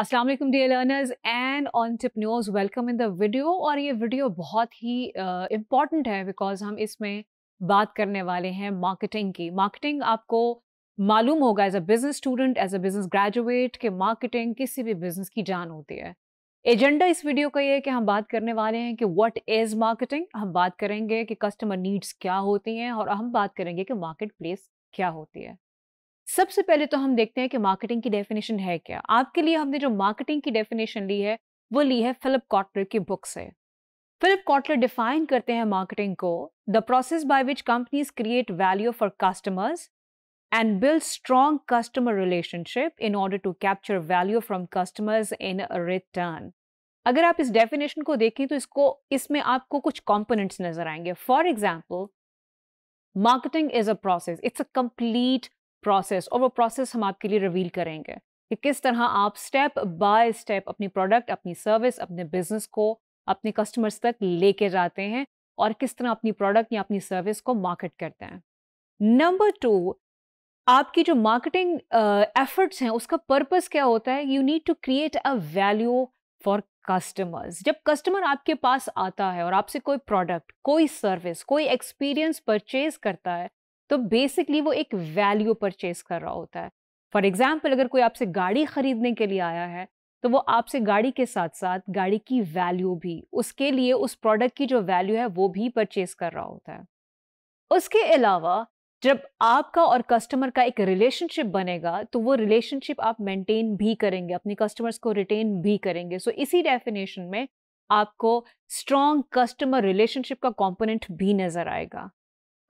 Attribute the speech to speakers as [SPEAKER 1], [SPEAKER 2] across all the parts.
[SPEAKER 1] Aslam dear learners and news welcome in the video और ये video बहुत ही इम्पॉर्टेंट uh, है बिकॉज हम इसमें बात करने वाले हैं मार्केटिंग की मार्केटिंग आपको मालूम होगा as a business student as a business graduate कि मार्केटिंग किसी भी बिजनेस की जान होती है एजेंडा इस वीडियो का ये है कि हम बात करने वाले हैं कि वट इज़ मार्केटिंग हम बात करेंगे कि कस्टमर नीड्स क्या होती हैं और हम बात करेंगे कि मार्केट प्लेस क्या होती है सबसे पहले तो हम देखते हैं कि मार्केटिंग की डेफिनेशन है क्या आपके लिए हमने जो मार्केटिंग की डेफिनेशन ली है वो ली है फिलिप कॉटलर की बुक से फिलिप कॉटलर डिफाइन करते हैं मार्केटिंग को the process by which companies create value for customers and build strong customer relationship in order to capture value from customers in return अगर आप इस डेफिनेशन को देखें तो इसको इसमें आपको कुछ कॉम्पोनेंट्स नजर आएंगे for example marketing is a process it's a complete process और वो प्रोसेस हम आपके लिए रिवील करेंगे कि किस तरह आप स्टेप बाय स्टेप अपनी प्रोडक्ट अपनी सर्विस अपने बिजनेस को अपने कस्टमर्स तक लेके जाते हैं और किस तरह अपनी प्रोडक्ट या अपनी सर्विस को मार्केट करते हैं नंबर टू आपकी जो मार्केटिंग एफर्ट्स uh, हैं उसका पर्पस क्या होता है you need to create a value for customers जब कस्टमर आपके पास आता है और आपसे कोई प्रोडक्ट कोई सर्विस कोई एक्सपीरियंस परचेज करता है तो बेसिकली वो एक वैल्यू परचेज कर रहा होता है फॉर एग्जाम्पल अगर कोई आपसे गाड़ी खरीदने के लिए आया है तो वो आपसे गाड़ी के साथ साथ गाड़ी की वैल्यू भी उसके लिए उस प्रोडक्ट की जो वैल्यू है वो भी परचेज कर रहा होता है उसके अलावा जब आपका और कस्टमर का एक रिलेशनशिप बनेगा तो वो रिलेशनशिप आप मेंटेन भी करेंगे अपने कस्टमर्स को रिटेन भी करेंगे सो so, इसी डेफिनेशन में आपको स्ट्रॉन्ग कस्टमर रिलेशनशिप का कंपोनेंट भी नज़र आएगा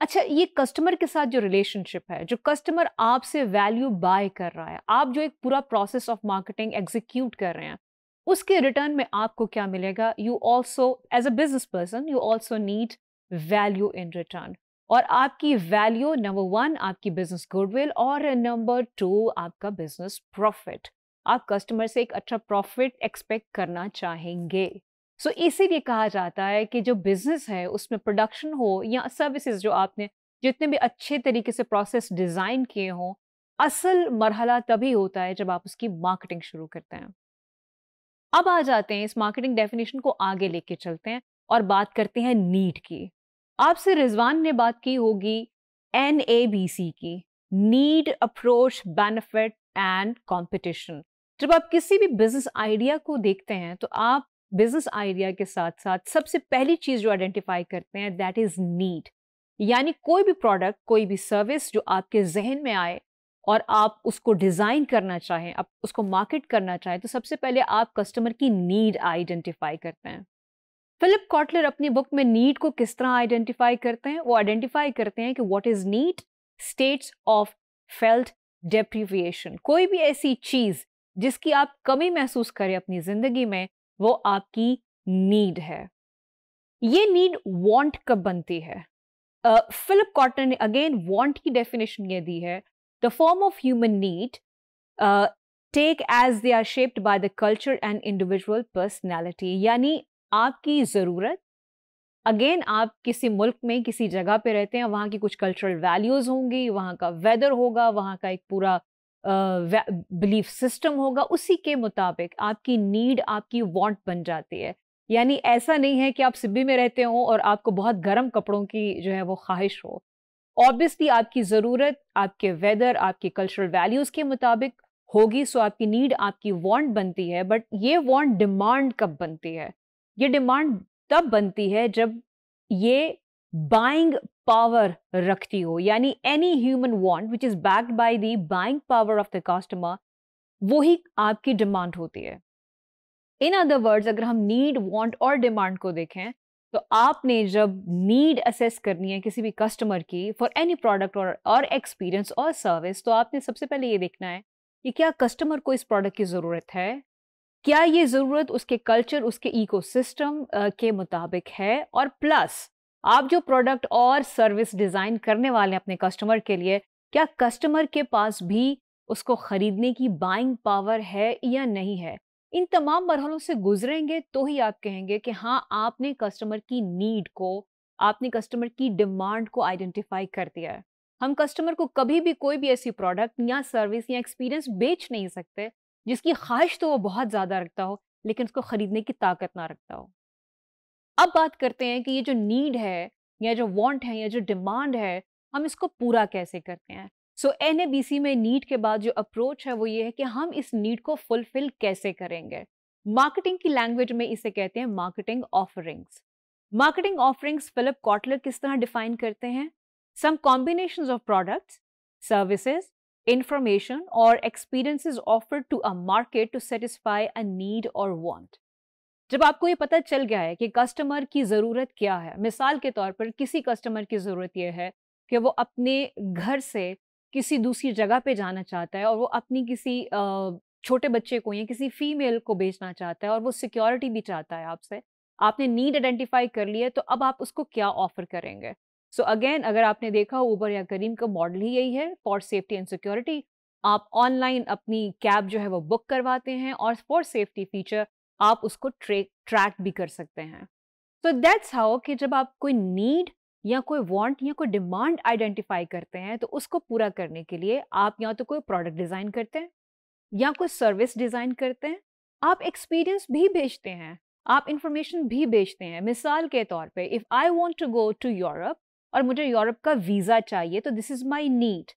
[SPEAKER 1] अच्छा ये कस्टमर के साथ जो रिलेशनशिप है जो कस्टमर आपसे वैल्यू बाय कर रहा है आप जो एक पूरा प्रोसेस ऑफ मार्केटिंग एग्जीक्यूट कर रहे हैं उसके रिटर्न में आपको क्या मिलेगा you also as a business person you also need value in return और आपकी वैल्यू नंबर वन आपकी बिजनेस गुडविल और नंबर टू आपका बिजनेस प्रॉफिट आप कस्टमर से एक अच्छा प्रॉफिट एक्सपेक्ट करना चाहेंगे सो so, इसीलिए कहा जाता है कि जो बिज़नेस है उसमें प्रोडक्शन हो या सर्विसेज जो आपने जितने भी अच्छे तरीके से प्रोसेस डिज़ाइन किए हों असल मरहला तभी होता है जब आप उसकी मार्केटिंग शुरू करते हैं अब आ जाते हैं इस मार्केटिंग डेफिनेशन को आगे लेके चलते हैं और बात करते हैं नीड की आपसे रिजवान ने बात की होगी एन ए बी सी की need approach benefit and competition जब आप किसी भी बिजनेस आइडिया को देखते हैं तो आप बिजनेस आइडिया के साथ साथ सबसे पहली चीज़ जो आइडेंटिफाई करते हैं दैट इज़ नीड यानी कोई भी प्रोडक्ट कोई भी सर्विस जो आपके जहन में आए और आप उसको डिज़ाइन करना चाहें आप उसको मार्केट करना चाहें तो सबसे पहले आप कस्टमर की नीड आइडेंटिफाई करते हैं फिलिप कॉटलर अपनी बुक में नीड को किस तरह आइडेंटिफाई करते हैं वो आइडेंटिफाई करते हैं कि what is need states of felt deprivation कोई भी ऐसी चीज़ जिसकी आप कमी महसूस करें अपनी ज़िंदगी में वो आपकी नीड है ये नीड वांट कब बनती है फिलिप कॉटन ने अगेन वांट की डेफिनेशन ये दी है the form of human need take as they are shaped by the culture and individual personality यानी आपकी ज़रूरत अगेन आप किसी मुल्क में किसी जगह पे रहते हैं वहाँ की कुछ कल्चरल वैल्यूज़ होंगी वहाँ का वेदर होगा वहाँ का एक पूरा बिलीफ सिस्टम होगा उसी के मुताबिक आपकी नीड आपकी वांट बन जाती है यानी ऐसा नहीं है कि आप सिब्बी में रहते हो और आपको बहुत गर्म कपड़ों की जो है वो ख्वाहिश हो ऑब्वियसली आपकी ज़रूरत आपके वेदर आपके कल्चरल वैल्यूज़ के मुताबिक होगी सो आपकी नीड आपकी वांट बनती है बट ये वांट डिमांड कब बनती है ये डिमांड तब बनती है जब ये बाइंग पावर रखती हो यानी any human want which is backed by the buying power of the customer वो ही आपकी डिमांड होती है इन अदर वर्ड्स अगर हम नीड वांट और डिमांड को देखें तो आपने जब नीड असेस करनी है किसी भी कस्टमर की फॉर एनी प्रोडक्ट और एक्सपीरियंस और सर्विस तो आपने सबसे पहले ये देखना है कि क्या कस्टमर को इस प्रोडक्ट की ज़रूरत है क्या ये ज़रूरत उसके कल्चर उसके इकोसिस्टम के मुताबिक है और प्लस आप जो प्रोडक्ट और सर्विस डिज़ाइन करने वाले हैं अपने कस्टमर के लिए क्या कस्टमर के पास भी उसको ख़रीदने की बाइंग पावर है या नहीं है इन तमाम मरहलों से गुजरेंगे तो ही आप कहेंगे कि हाँ आपने कस्टमर की नीड को आपने कस्टमर की डिमांड को आइडेंटिफाई कर दिया है हम कस्टमर को कभी भी कोई भी ऐसी प्रोडक्ट या सर्विस या एक्सपीरियंस बेच नहीं सकते जिसकी ख्वाहिश तो वो बहुत ज़्यादा रखता हो लेकिन उसको ख़रीदने की ताकत ना रखता हो अब बात करते हैं कि ये जो नीड है या जो वांट है या जो डिमांड है हम इसको पूरा कैसे करते हैं सो एन में नीड के बाद जो अप्रोच है वो ये है कि हम इस नीड को फुलफिल कैसे करेंगे मार्केटिंग की लैंग्वेज में इसे कहते हैं marketing offerings marketing offerings Philip Kotler किस तरह डिफाइन करते हैं some combination of products services information और experiences offer to a market to satisfy a need और वॉन्ट जब आपको ये पता चल गया है कि कस्टमर की ज़रूरत क्या है मिसाल के तौर पर किसी कस्टमर की ज़रूरत यह है कि वो अपने घर से किसी दूसरी जगह पे जाना चाहता है और वो अपनी किसी छोटे बच्चे को या किसी फीमेल को बेचना चाहता है और वो सिक्योरिटी भी चाहता है आपसे आपने नीड आइडेंटिफाई कर लिया तो अब आप उसको क्या ऑफर करेंगे सो so अगेन अगर आपने देखा ऊबर या करीम का मॉडल ही यही है फॉर सेफ्टी एंड सिक्योरिटी आप ऑनलाइन अपनी कैब जो है वो बुक करवाते हैं और फॉर सेफ्टी फीचर आप उसको ट्रेक ट्रैक भी कर सकते हैं तो दैट्स हाउ कि जब आप कोई नीड या कोई वांट या कोई डिमांड आइडेंटिफाई करते हैं तो उसको पूरा करने के लिए आप या तो कोई प्रोडक्ट डिज़ाइन करते हैं या कोई सर्विस डिज़ाइन करते हैं आप एक्सपीरियंस भी बेचते हैं आप इंफॉर्मेशन भी बेचते हैं मिसाल के तौर पे if I want to go to Europe और मुझे यूरोप का वीज़ा चाहिए तो दिस इज़ माई नीड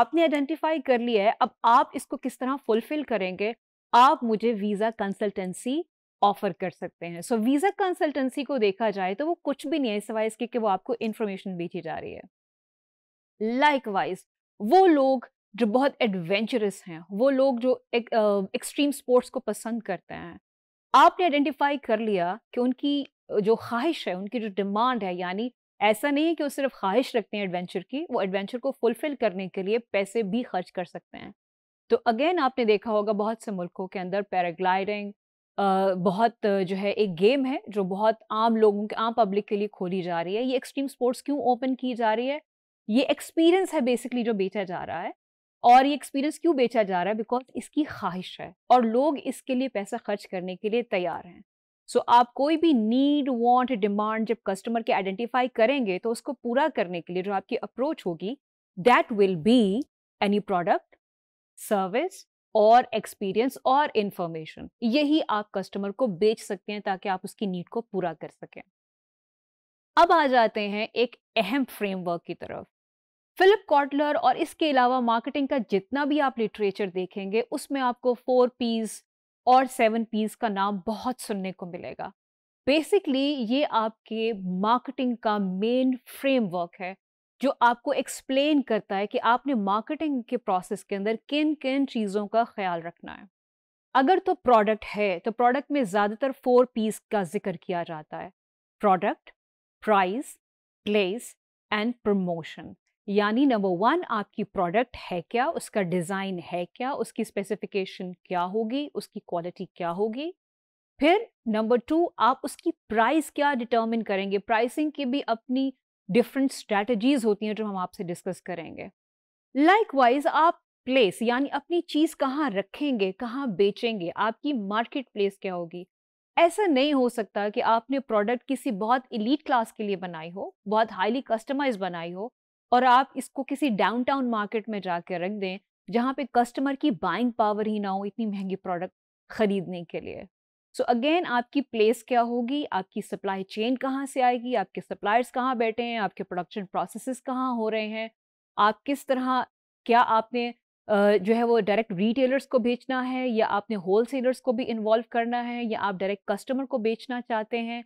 [SPEAKER 1] आपने आइडेंटिफाई कर लिया है अब आप इसको किस तरह फुलफिल करेंगे आप मुझे वीज़ा कंसल्टेंसी ऑफर कर सकते हैं सो वीज़ा कंसल्टेंसी को देखा जाए तो वो कुछ भी नहीं है सिवाय इसके कि वो आपको इंफॉर्मेशन बेची जा रही है लाइकवाइज वो लोग जो बहुत एडवेंचरस हैं वो लोग जो एक, एक्सट्रीम स्पोर्ट्स को पसंद करते हैं आपने आइडेंटिफाई कर लिया कि उनकी जो ख्वाहिश है उनकी जो डिमांड है यानी ऐसा नहीं है कि वो सिर्फ ख्वाहिश रखते हैं एडवेंचर की वो एडवेंचर को फुलफिल करने के लिए पैसे भी खर्च कर सकते हैं तो अगेन आपने देखा होगा बहुत से मुल्कों के अंदर पैराग्लाइडिंग बहुत जो है एक गेम है जो बहुत आम लोगों के आम पब्लिक के लिए खोली जा रही है ये एक्सट्रीम स्पोर्ट्स क्यों ओपन की जा रही है ये एक्सपीरियंस है बेसिकली जो बेचा जा रहा है और ये एक्सपीरियंस क्यों बेचा जा रहा है बिकॉज इसकी ख्वाहिश है और लोग इसके लिए पैसा खर्च करने के लिए तैयार हैं सो so, आप कोई भी नीड वांट डिमांड जब कस्टमर के आइडेंटिफाई करेंगे तो उसको पूरा करने के लिए जो आपकी अप्रोच होगी that will be any product service और एक्सपीरियंस और इंफॉर्मेशन यही आप कस्टमर को बेच सकते हैं ताकि आप उसकी नीड को पूरा कर सकें अब आ जाते हैं एक अहम फ्रेमवर्क की तरफ फिलिप कॉटलर और इसके अलावा मार्केटिंग का जितना भी आप लिटरेचर देखेंगे उसमें आपको फोर पीस और सेवन पीस का नाम बहुत सुनने को मिलेगा बेसिकली ये आपके मार्केटिंग का मेन फ्रेमवर्क है जो आपको एक्सप्लेन करता है कि आपने मार्केटिंग के प्रोसेस के अंदर किन किन चीज़ों का ख्याल रखना है अगर तो प्रोडक्ट है तो प्रोडक्ट में ज़्यादातर फोर पीस का जिक्र किया जाता है product price place and promotion यानी नंबर वन आपकी प्रोडक्ट है क्या उसका डिज़ाइन है क्या उसकी स्पेसिफिकेशन क्या होगी उसकी क्वालिटी क्या होगी फिर नंबर टू आप उसकी प्राइस क्या डिटर्मिन करेंगे प्राइसिंग की भी अपनी डिफरेंट स्ट्रैटेजीज होती हैं जो हम आपसे डिस्कस करेंगे लाइकवाइज आप प्लेस यानी अपनी चीज़ कहाँ रखेंगे कहाँ बेचेंगे आपकी मार्केट प्लेस क्या होगी ऐसा नहीं हो सकता कि आपने प्रोडक्ट किसी बहुत इलीट क्लास के लिए बनाई हो बहुत हाईली कस्टमाइज बनाई हो और आप इसको किसी डाउनटाउन मार्केट में जाकर रख दें जहाँ पे कस्टमर की बाइंग पावर ही ना हो इतनी महंगी प्रोडक्ट खरीदने के लिए सो so अगेन आपकी प्लेस क्या होगी आपकी सप्लाई चेन कहाँ से आएगी आपके सप्लायर्स कहाँ बैठे हैं आपके प्रोडक्शन प्रोसेसेस कहाँ हो रहे हैं आप किस तरह क्या आपने जो है वो डायरेक्ट रिटेलर्स को बेचना है या आपने होलसेलर्स को भी इन्वॉल्व करना है या आप डायरेक्ट कस्टमर को बेचना चाहते हैं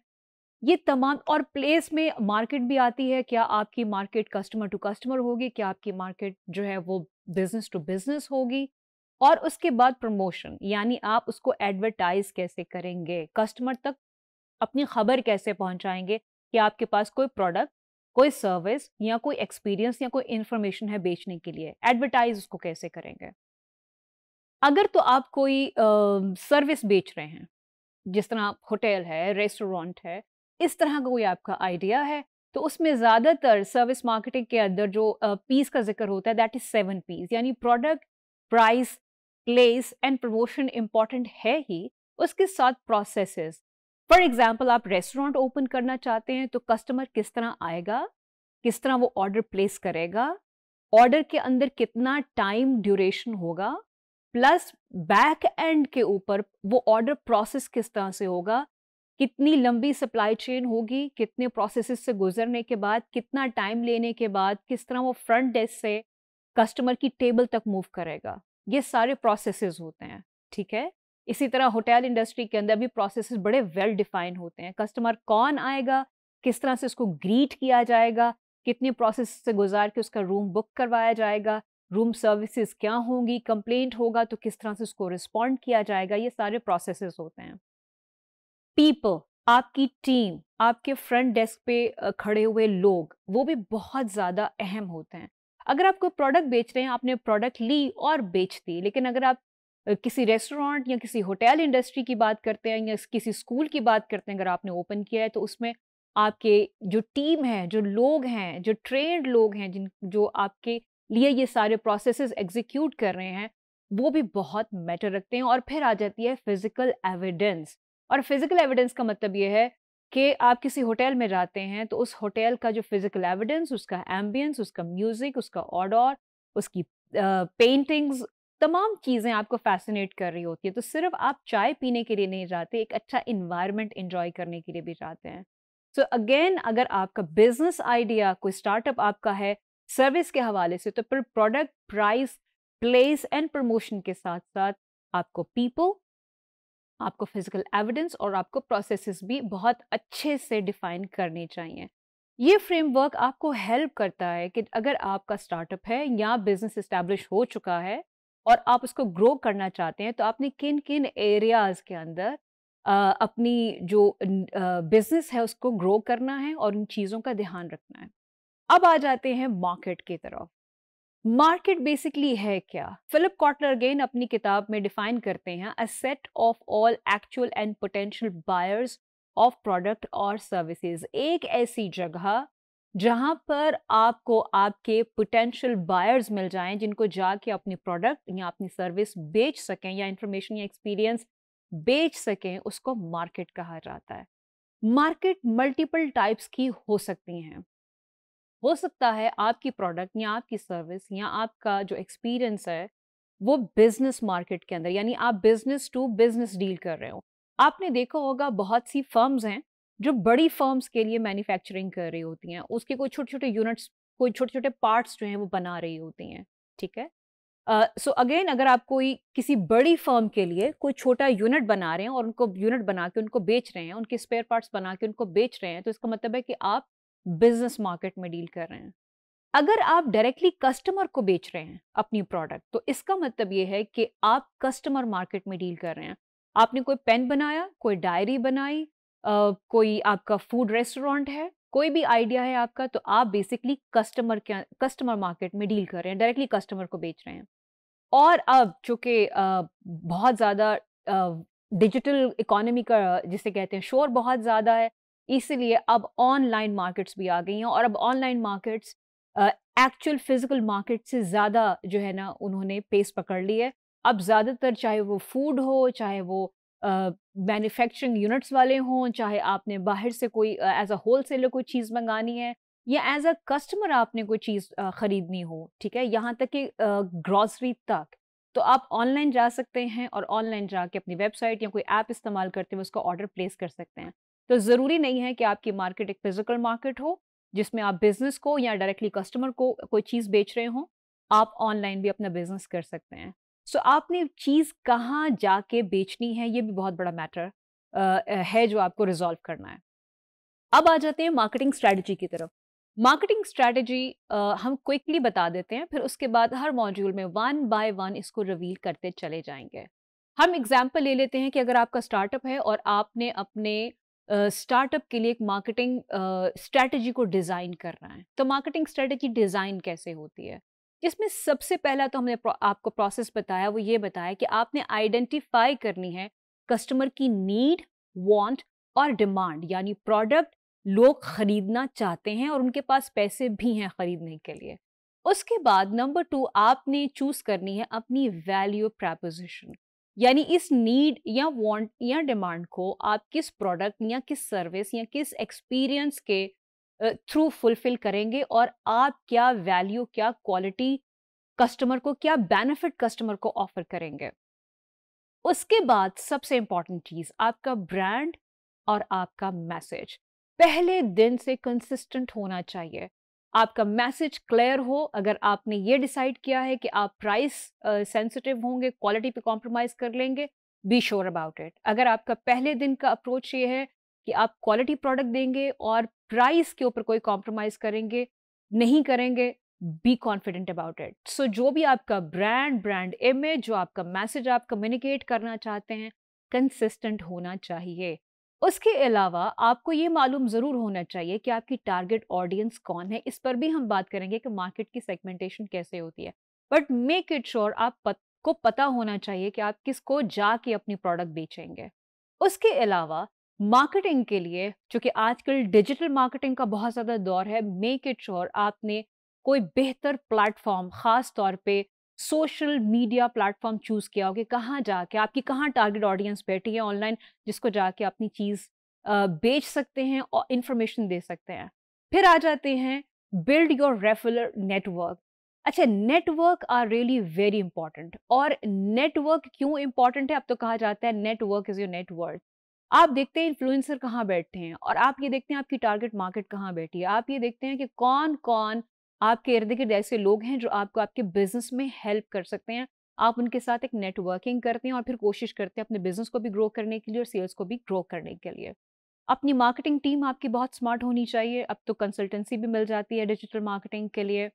[SPEAKER 1] ये तमाम और प्लेस में मार्केट भी आती है क्या आपकी मार्केट कस्टमर टू कस्टमर होगी क्या आपकी मार्केट जो है वो बिजनेस टू बिजनेस होगी और उसके बाद प्रमोशन यानी आप उसको एडवर्टाइज कैसे करेंगे कस्टमर तक अपनी खबर कैसे पहुंचाएंगे कि आपके पास कोई प्रोडक्ट कोई सर्विस या कोई एक्सपीरियंस या कोई इन्फॉर्मेशन है बेचने के लिए एडवर्टाइज उसको कैसे करेंगे अगर तो आप कोई सर्विस बेच रहे हैं जिस तरह आप होटल है रेस्टोरेंट है इस तरह का कोई आपका आइडिया है तो उसमें ज़्यादातर सर्विस मार्केटिंग के अंदर जो पीस का जिक्र होता है दैट इज़ सेवन पीस यानी product price place and promotion important है ही उसके साथ प्रोसेसेस फॉर एग्जाम्पल आप रेस्टोरेंट ओपन करना चाहते हैं तो कस्टमर किस तरह आएगा किस तरह वो ऑर्डर प्लेस करेगा ऑर्डर के अंदर कितना टाइम ड्यूरेशन होगा प्लस बैक एंड के ऊपर वो ऑर्डर प्रोसेस किस तरह से होगा कितनी लंबी सप्लाई चेन होगी कितने प्रोसेस से गुजरने के बाद कितना टाइम लेने के बाद किस तरह वो फ्रंट डेस्क से कस्टमर की टेबल तक मूव करेगा ये सारे प्रोसेसेस होते हैं ठीक है इसी तरह होटल इंडस्ट्री के अंदर भी प्रोसेसेस बड़े वेल डिफाइन होते हैं कस्टमर कौन आएगा किस तरह से उसको ग्रीट किया जाएगा कितने प्रोसेस से गुजार के उसका रूम बुक करवाया जाएगा रूम सर्विसेज क्या होंगी कंप्लेंट होगा तो किस तरह से उसको रिस्पॉन्ड किया जाएगा ये सारे प्रोसेसेस होते हैं पीपल आपकी टीम आपके फ्रंट डेस्क पे खड़े हुए लोग वो भी बहुत ज़्यादा अहम होते हैं अगर आप कोई प्रोडक्ट बेच रहे हैं आपने प्रोडक्ट ली और बेच दी लेकिन अगर आप किसी रेस्टोरेंट या किसी होटल इंडस्ट्री की बात करते हैं या किसी स्कूल की बात करते हैं अगर आपने ओपन किया है तो उसमें आपके जो टीम है जो लोग हैं जो ट्रेंड लोग हैं जिन जो आपके लिए ये सारे प्रोसेस एग्जीक्यूट कर रहे हैं वो भी बहुत मैटर रखते हैं और फिर आ जाती है फिजिकल एविडेंस और फिजिकल एविडेंस का मतलब ये है कि आप किसी होटल में रहते हैं तो उस होटल का जो फिज़िकल एविडेंस उसका एम्बियंस उसका म्यूज़िक उसका ऑडर उसकी पेंटिंग्स तमाम चीज़ें आपको फैसिनेट कर रही होती है तो सिर्फ आप चाय पीने के लिए नहीं जाते एक अच्छा इन्वायरमेंट इन्जॉय करने के लिए भी जाते हैं सो so अगेन अगर आपका बिजनेस आइडिया कोई स्टार्टअप आपका है सर्विस के हवाले से तो फिर product price place and promotion के साथ साथ आपको पीपल आपको फिजिकल एविडेंस और आपको प्रोसेसेस भी बहुत अच्छे से डिफाइन करने चाहिए ये फ्रेमवर्क आपको हेल्प करता है कि अगर आपका स्टार्टअप है या बिजनेस इस्टेब्लिश हो चुका है और आप उसको ग्रो करना चाहते हैं तो आपने किन किन एरियाज़ के अंदर आ, अपनी जो बिजनेस है उसको ग्रो करना है और उन चीज़ों का ध्यान रखना है अब आ जाते हैं मार्केट की तरफ मार्केट बेसिकली है क्या फिलिप कॉटलर अगेन अपनी किताब में डिफाइन करते हैं a set of all actual and potential buyers of product और सर्विसेज एक ऐसी जगह जहां पर आपको आपके पोटेंशियल बायर्स मिल जाएं जिनको जाके अपने प्रोडक्ट या अपनी सर्विस बेच सकें या इंफॉर्मेशन या एक्सपीरियंस बेच सकें उसको मार्केट कहा जाता है मार्केट मल्टीपल टाइप्स की हो सकती हैं हो सकता है आपकी प्रोडक्ट या आपकी सर्विस या आपका जो एक्सपीरियंस है वो बिजनेस मार्केट के अंदर यानी आप बिजनेस टू बिजनेस डील कर रहे हो आपने देखा होगा बहुत सी फर्म्स हैं जो बड़ी फर्म्स के लिए मैन्युफैक्चरिंग कर रही होती हैं उसके कोई छोटे छोटे यूनिट्स कोई छोटे छोटे पार्ट्स जो हैं वो बना रही होती हैं ठीक है सो uh, अगेन so अगर आप कोई किसी बड़ी फर्म के लिए कोई छोटा यूनिट बना रहे हैं और उनको यूनिट बना के उनको बेच रहे हैं उनके स्पेयर पार्ट्स बना के उनको बेच रहे हैं तो इसका मतलब है कि आप बिजनेस मार्केट में डील कर रहे हैं अगर आप डायरेक्टली कस्टमर को बेच रहे हैं अपनी प्रोडक्ट तो इसका मतलब ये है कि आप कस्टमर मार्केट में डील कर रहे हैं आपने कोई पेन बनाया कोई डायरी बनाई Uh, कोई आपका फूड रेस्टोरेंट है कोई भी आइडिया है आपका तो आप बेसिकली कस्टमर के कस्टमर मार्केट में डील कर रहे हैं डायरेक्टली कस्टमर को बेच रहे हैं और अब चूँकि बहुत ज़्यादा डिजिटल इकोनॉमी का जिसे कहते हैं शोर बहुत ज़्यादा है इसीलिए अब ऑनलाइन मार्केट्स भी आ गई हैं और अब online markets actual physical market से ज़्यादा जो है ना उन्होंने पेस पकड़ ली है अब ज़्यादातर चाहे वो फूड हो चाहे वो मैन्युफैक्चरिंग uh, यूनिट्स वाले हों चाहे आपने बाहर से कोई एज अ होल सेलर कोई चीज़ मंगानी है या एज अ कस्टमर आपने कोई चीज़ uh, ख़रीदनी हो ठीक है यहाँ तक कि ग्रॉसरी uh, तक तो आप ऑनलाइन जा सकते हैं और ऑनलाइन जाके अपनी वेबसाइट या कोई ऐप इस्तेमाल करते हुए उसका ऑर्डर प्लेस कर सकते हैं तो ज़रूरी नहीं है कि आपकी मार्केट एक फिजिकल मार्केट हो जिसमें आप बिजनेस को या डायरेक्टली कस्टमर को कोई चीज़ बेच रहे हों आप ऑनलाइन भी अपना बिजनेस कर सकते हैं सो so, आपने चीज़ कहाँ जाके बेचनी है ये भी बहुत बड़ा मैटर है जो आपको रिजॉल्व करना है अब आ जाते हैं मार्केटिंग स्ट्रैटेजी की तरफ मार्केटिंग स्ट्रैटेजी हम क्विकली बता देते हैं फिर उसके बाद हर मॉड्यूल में वन बाय वन इसको रिवील करते चले जाएंगे हम एग्जाम्पल ले लेते हैं कि अगर आपका स्टार्टअप है और आपने अपने स्टार्टअप के लिए एक मार्केटिंग स्ट्रेटजी को डिज़ाइन करना है तो मार्केटिंग स्ट्रैटेजी डिज़ाइन कैसे होती है जिसमें सबसे पहला तो हमने आपको प्रोसेस बताया वो ये बताया कि आपने आइडेंटिफाई करनी है कस्टमर की नीड वांट और डिमांड यानी प्रोडक्ट लोग खरीदना चाहते हैं और उनके पास पैसे भी हैं खरीदने के लिए उसके बाद नंबर टू आपने चूज करनी है अपनी वैल्यू प्रपोजिशन यानी इस नीड या वांट या डिमांड को आप किस प्रोडक्ट या किस सर्विस या किस एक्सपीरियंस के थ्रू फुलफिल करेंगे और आप क्या वैल्यू क्या क्वालिटी कस्टमर को क्या बेनिफिट कस्टमर को ऑफर करेंगे उसके बाद सबसे इंपॉर्टेंट चीज आपका ब्रांड और आपका मैसेज पहले दिन से कंसिस्टेंट होना चाहिए आपका मैसेज क्लियर हो अगर आपने ये डिसाइड किया है कि आप प्राइस सेंसिटिव uh, होंगे क्वालिटी पे कॉम्प्रोमाइज़ कर लेंगे बी श्योर अबाउट इट अगर आपका पहले दिन का अप्रोच ये है कि आप क्वालिटी प्रोडक्ट देंगे और प्राइस के ऊपर कोई कॉम्प्रोमाइज़ करेंगे नहीं करेंगे be confident about it so जो भी आपका ब्रांड ब्रांड इमेज जो आपका मैसेज आप कम्युनिकेट करना चाहते हैं कंसिस्टेंट होना चाहिए उसके अलावा आपको ये मालूम ज़रूर होना चाहिए कि आपकी टारगेट ऑडियंस कौन है इस पर भी हम बात करेंगे कि मार्केट की सेगमेंटेशन कैसे होती है बट मेक इट श्योर आप पत, को पता होना चाहिए कि आप किसको जाके अपनी प्रोडक्ट बेचेंगे उसके अलावा मार्केटिंग के लिए चूँकि आजकल डिजिटल मार्केटिंग का बहुत ज़्यादा दौर है मेक इट श्योर आपने कोई बेहतर प्लेटफॉर्म ख़ास तौर पे सोशल मीडिया प्लेटफॉर्म चूज़ किया हो कि कहाँ जाके आपकी कहाँ टारगेट ऑडियंस बैठी है ऑनलाइन जिसको जाके अपनी चीज़ बेच सकते हैं और इंफॉर्मेशन दे सकते हैं फिर आ जाते हैं बिल्ड योर रेफुलर नेटवर्क अच्छा network are really very important और नेटवर्क क्यों इंपॉर्टेंट है अब तो कहा जाता है नेटवर्क इज़ योर नेटवर्क आप देखते हैं इन्फ्लुएंसर कहाँ बैठते हैं और आप ये देखते हैं आपकी टारगेट मार्केट कहाँ बैठी है आप ये देखते हैं कि कौन कौन आपके इर्द गिर्द ऐसे लोग हैं जो आपको आपके बिजनेस में हेल्प कर सकते हैं आप उनके साथ एक नेटवर्किंग करते हैं और फिर कोशिश करते हैं अपने बिजनेस को भी ग्रो करने के लिए और सेल्स को भी ग्रो करने के लिए अपनी मार्केटिंग टीम आपकी बहुत स्मार्ट होनी चाहिए अब तो कंसल्टेंसी भी मिल जाती है डिजिटल मार्केटिंग के लिए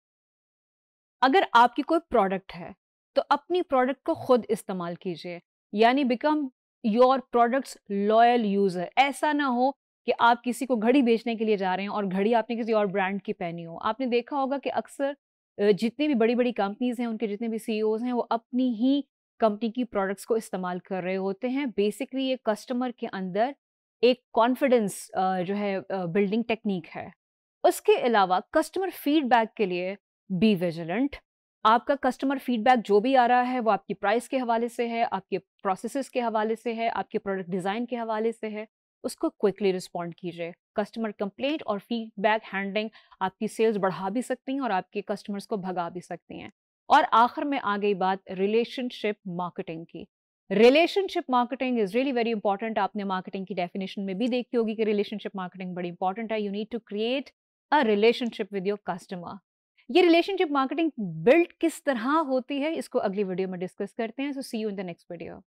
[SPEAKER 1] अगर आपकी कोई प्रोडक्ट है तो अपनी प्रोडक्ट को खुद इस्तेमाल कीजिए यानी become your products loyal user ऐसा ना हो कि आप किसी को घड़ी बेचने के लिए जा रहे हैं और घड़ी आपने किसी और ब्रांड की पहनी हो आपने देखा होगा कि अक्सर जितनी भी बड़ी बड़ी कंपनीज हैं उनके जितने भी सी e हैं वो अपनी ही कंपनी की प्रोडक्ट्स को इस्तेमाल कर रहे होते हैं बेसिकली ये कस्टमर के अंदर एक कॉन्फिडेंस जो है बिल्डिंग टेक्निक है उसके अलावा कस्टमर फीडबैक के लिए बी विजिलेंट आपका कस्टमर फीडबैक जो भी आ रहा है वो आपकी प्राइस के हवाले से है आपके प्रोसेस के हवाले से है आपके प्रोडक्ट डिज़ाइन के हवाले से है उसको क्विकली रिस्पॉन्ड कीजिए कस्टमर कंप्लेंट और फीडबैक हैंडलिंग आपकी सेल्स बढ़ा भी सकती हैं और आपके कस्टमर्स को भगा भी सकती हैं और आखिर में आ गई बात रिलेशनशिप मार्केटिंग की relationship marketing is really very important आपने मार्केटिंग की डेफिनेशन में भी देखी होगी कि रिलेशनशिप मार्केटिंग बड़ी इंपॉर्टेंट है you need to create a relationship with your customer ये रिलेशनशिप मार्केटिंग बिल्ड किस तरह होती है इसको अगली वीडियो में डिस्कस करते हैं so see you in the next video